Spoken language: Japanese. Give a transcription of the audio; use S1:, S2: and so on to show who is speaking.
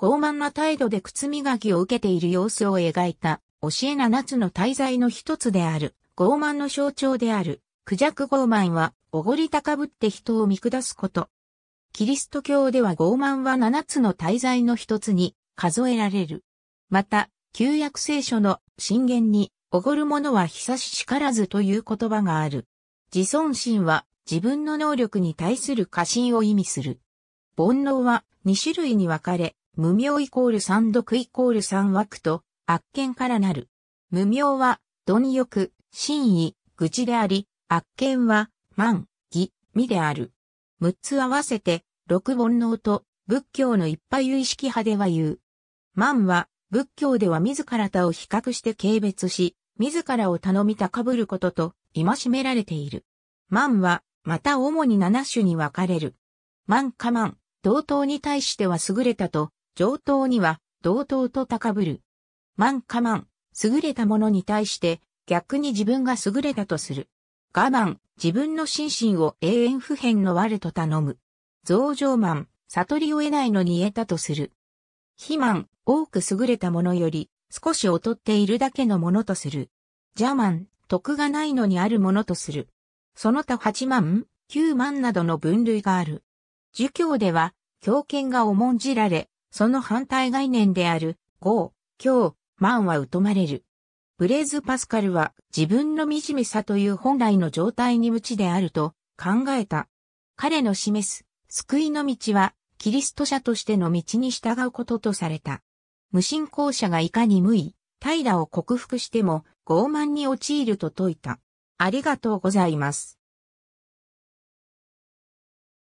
S1: 傲慢な態度で靴磨きを受けている様子を描いた、教え七つの滞在の一つである、傲慢の象徴である、クジャク傲慢は、おごり高ぶって人を見下すこと。キリスト教では傲慢は七つの滞在の一つに数えられる。また、旧約聖書の神言に、おごる者は久しからずという言葉がある。自尊心は自分の能力に対する過信を意味する。煩悩は二種類に分かれ、無名イコール三毒イコール三枠と、悪見からなる。無名は、貪欲、真意、愚痴であり、悪見は、満、義、味である。六つ合わせて、六煩悩と、仏教の一派有意識派では言う。満は、仏教では自ら他を比較して軽蔑し、自らを頼み高ぶることと、戒められている。満は、また主に七種に分かれる。満か満、同等に対しては優れたと、上等には同等と高ぶる。万我慢、優れたものに対して逆に自分が優れたとする。我慢、自分の心身を永遠不変の我と頼む。増上慢、悟りを得ないのに得たとする。肥満、多く優れたものより少し劣っているだけのものとする。邪慢、徳がないのにあるものとする。その他八万、九万などの分類がある。儒教では、狂犬が重んじられ、その反対概念である、合、今日、満は疎まれる。ブレーズ・パスカルは自分の惨めさという本来の状態に無知であると考えた。彼の示す救いの道はキリスト者としての道に従うこととされた。無信仰者がいかに無意、平を克服しても傲慢に陥ると説いた。ありがとうございます。